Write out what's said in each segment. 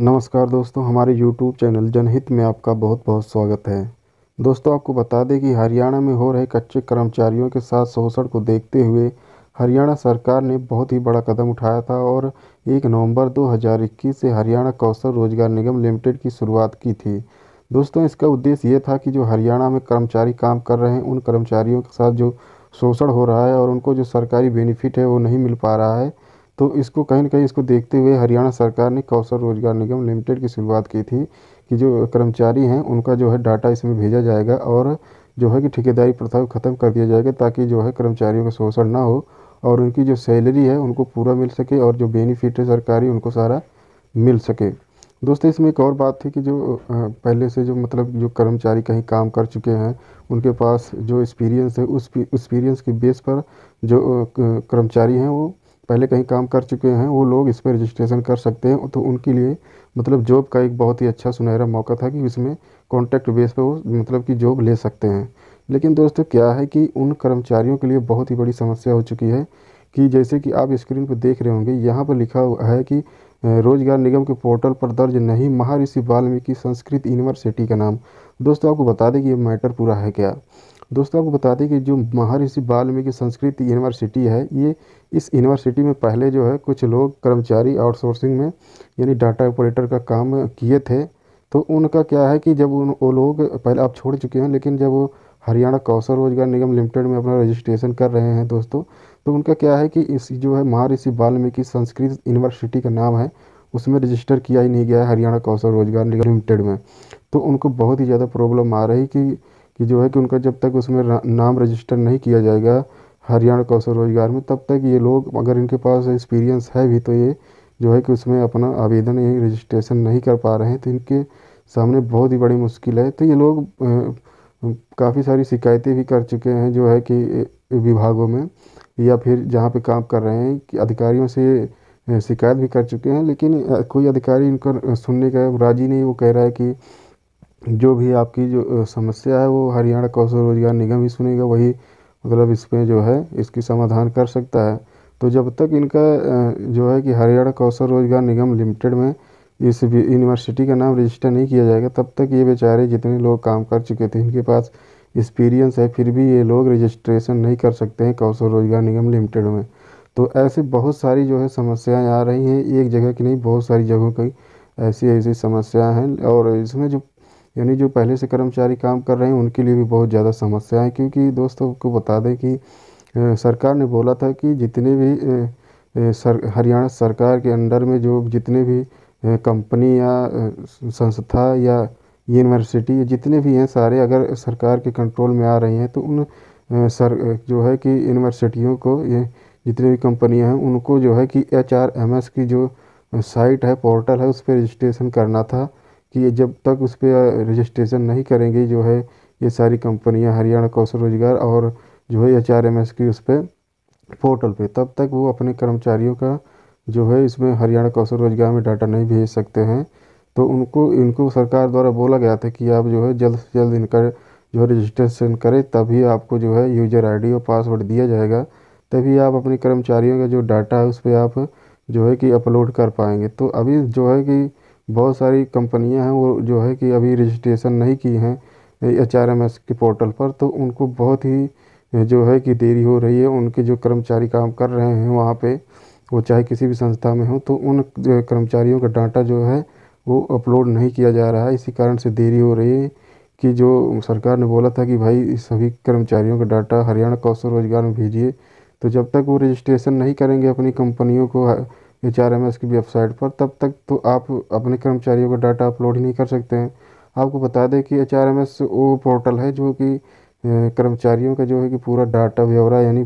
नमस्कार दोस्तों हमारे YouTube चैनल जनहित में आपका बहुत बहुत स्वागत है दोस्तों आपको बता दें कि हरियाणा में हो रहे कच्चे कर्मचारियों के साथ शोषण को देखते हुए हरियाणा सरकार ने बहुत ही बड़ा कदम उठाया था और 1 नवंबर 2021 से हरियाणा कौशल रोजगार निगम लिमिटेड की शुरुआत की थी दोस्तों इसका उद्देश्य ये था कि जो हरियाणा में कर्मचारी काम कर रहे हैं उन कर्मचारियों के साथ जो शोषण हो रहा है और उनको जो सरकारी बेनिफिट है वो नहीं मिल पा रहा है तो इसको कहीं ना कहीं इसको देखते हुए हरियाणा सरकार ने कौशल रोजगार निगम लिमिटेड की शुरुआत की थी कि जो कर्मचारी हैं उनका जो है डाटा इसमें भेजा जाएगा और जो है कि ठेकेदारी प्रथा को ख़त्म कर दिया जाएगा ताकि जो है कर्मचारियों का शोषण ना हो और उनकी जो सैलरी है उनको पूरा मिल सके और जो बेनिफिट है सरकारी उनको सारा मिल सके दोस्तों इसमें एक और बात थी कि जो पहले से जो मतलब जो कर्मचारी कहीं काम कर चुके हैं उनके पास जो एक्सपीरियंस है उस एक्सपीरियंस के बेस पर जो कर्मचारी हैं वो पहले कहीं काम कर चुके हैं वो लोग इस पर रजिस्ट्रेशन कर सकते हैं तो उनके लिए मतलब जॉब का एक बहुत ही अच्छा सुनहरा मौका था कि इसमें कॉन्ट्रैक्ट बेस पर वो मतलब कि जॉब ले सकते हैं लेकिन दोस्तों क्या है कि उन कर्मचारियों के लिए बहुत ही बड़ी समस्या हो चुकी है कि जैसे कि आप स्क्रीन पर देख रहे होंगे यहाँ पर लिखा हुआ है कि रोजगार निगम के पोर्टल पर दर्ज नहीं महर्षि वाल्मीकि संस्कृत यूनिवर्सिटी का नाम दोस्तों आपको बता दें कि ये मैटर पूरा है क्या दोस्तों आपको बता दें कि जो महर्षि वाल्मीकि संस्कृत यूनिवर्सिटी है ये इस यूनिवर्सिटी में पहले जो है कुछ लोग कर्मचारी आउटसोर्सिंग में यानी डाटा ऑपरेटर का काम किए थे तो उनका क्या है कि जब उन वो लोग पहले आप छोड़ चुके हैं लेकिन जब वो हरियाणा कौशल रोजगार निगम लिमिटेड में अपना रजिस्ट्रेशन कर रहे हैं दोस्तों तो उनका क्या है कि इस जो है महर्षि वाल्मीकि संस्कृत यूनिवर्सिटी का नाम है उसमें रजिस्टर किया ही नहीं गया है हरियाणा कौशल रोजगार निगम लिमिटेड में तो उनको बहुत ही ज़्यादा प्रॉब्लम आ रही कि कि जो है कि उनका जब तक उसमें नाम रजिस्टर नहीं किया जाएगा हरियाणा कौशल रोजगार में तब तक ये लोग अगर इनके पास एक्सपीरियंस है भी तो ये जो है कि उसमें अपना आवेदन यही रजिस्ट्रेशन नहीं कर पा रहे हैं तो इनके सामने बहुत ही बड़ी मुश्किल है तो ये लोग काफ़ी सारी शिकायतें भी कर चुके हैं जो है कि विभागों में या फिर जहाँ पे काम कर रहे हैं कि अधिकारियों से शिकायत भी कर चुके हैं लेकिन कोई अधिकारी इनका सुनने का राज़ी नहीं वो कह रहा है कि जो भी आपकी जो समस्या है वो हरियाणा कौशल रोजगार निगम ही सुनेगा वही मतलब इसमें जो है इसकी समाधान कर सकता है तो जब तक इनका जो है कि हरियाणा कौशल रोजगार निगम लिमिटेड में इस यूनिवर्सिटी का नाम रजिस्टर नहीं किया जाएगा तब तक ये बेचारे जितने लोग काम कर चुके थे इनके पास एक्सपीरियंस है फिर भी ये लोग रजिस्ट्रेशन नहीं कर सकते हैं कौशल रोजगार निगम लिमिटेड में तो ऐसे बहुत सारी जो है समस्याएं आ रही हैं एक जगह की नहीं बहुत सारी जगहों की ऐसी ऐसी समस्याएं हैं और इसमें जो यानी जो पहले से कर्मचारी काम कर रहे हैं उनके लिए भी बहुत ज़्यादा समस्या है क्योंकि दोस्तों को बता दें कि सरकार ने बोला था कि जितने भी सर हरियाणा सरकार के अंडर में जो जितने भी कंपनी या संस्था या यूनिवर्सिटी जितने भी हैं सारे अगर सरकार के कंट्रोल में आ रही हैं तो उन सर जो है कि यूनिवर्सिटियों को ये जितने भी कंपनियां हैं उनको जो है कि एच आर एम एस की जो साइट है पोर्टल है उस पर रजिस्ट्रेशन करना था कि ये जब तक उस पर रजिस्ट्रेशन नहीं करेंगी जो है ये सारी कंपनियां हरियाणा कौशल रोजगार और जो है एच आर एम एस की उस पर पोर्टल पे तब तक वो अपने कर्मचारियों का जो है इसमें हरियाणा कौशल रोजगार में डाटा नहीं भेज सकते हैं तो उनको इनको सरकार द्वारा बोला गया था कि आप जो है जल्द से जल्द इनका जो है रजिस्ट्रेशन करें तभी आपको जो है यूजर आईडी और पासवर्ड दिया जाएगा तभी आप अपने कर्मचारियों का जो डाटा है उस पर आप जो है कि अपलोड कर पाएंगे तो अभी जो है कि बहुत सारी कंपनियां हैं वो जो है कि अभी रजिस्ट्रेशन नहीं की हैं एच आर एम एस के पोर्टल पर तो उनको बहुत ही जो है कि देरी हो रही है उनके जो कर्मचारी काम कर रहे हैं वहाँ पर वो चाहे किसी भी संस्था में हो तो उन कर्मचारियों का डाटा जो है वो अपलोड नहीं किया जा रहा है इसी कारण से देरी हो रही है कि जो सरकार ने बोला था कि भाई सभी कर्मचारियों का डाटा हरियाणा कौशल रोजगार में भेजिए तो जब तक वो रजिस्ट्रेशन नहीं करेंगे अपनी कंपनियों को एच आर एम एस की वेबसाइट पर तब तक तो आप अपने कर्मचारियों का डाटा अपलोड ही नहीं कर सकते हैं आपको बता दें कि एच आर एम एस वो पोर्टल है जो कि कर्मचारियों का जो है कि पूरा डाटा ब्यौरा यानी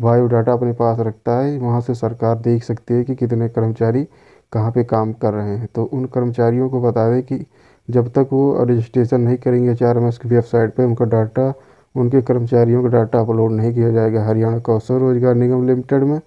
बायोडाटा अपने पास रखता है वहाँ से सरकार देख सकती है कि कितने कर्मचारी कहाँ पे काम कर रहे हैं तो उन कर्मचारियों को बता दें कि जब तक वो रजिस्ट्रेशन नहीं करेंगे चार एम की वेबसाइट पर उनका डाटा उनके कर्मचारियों का डाटा अपलोड नहीं किया जाएगा हरियाणा कौशल रोजगार निगम लिमिटेड में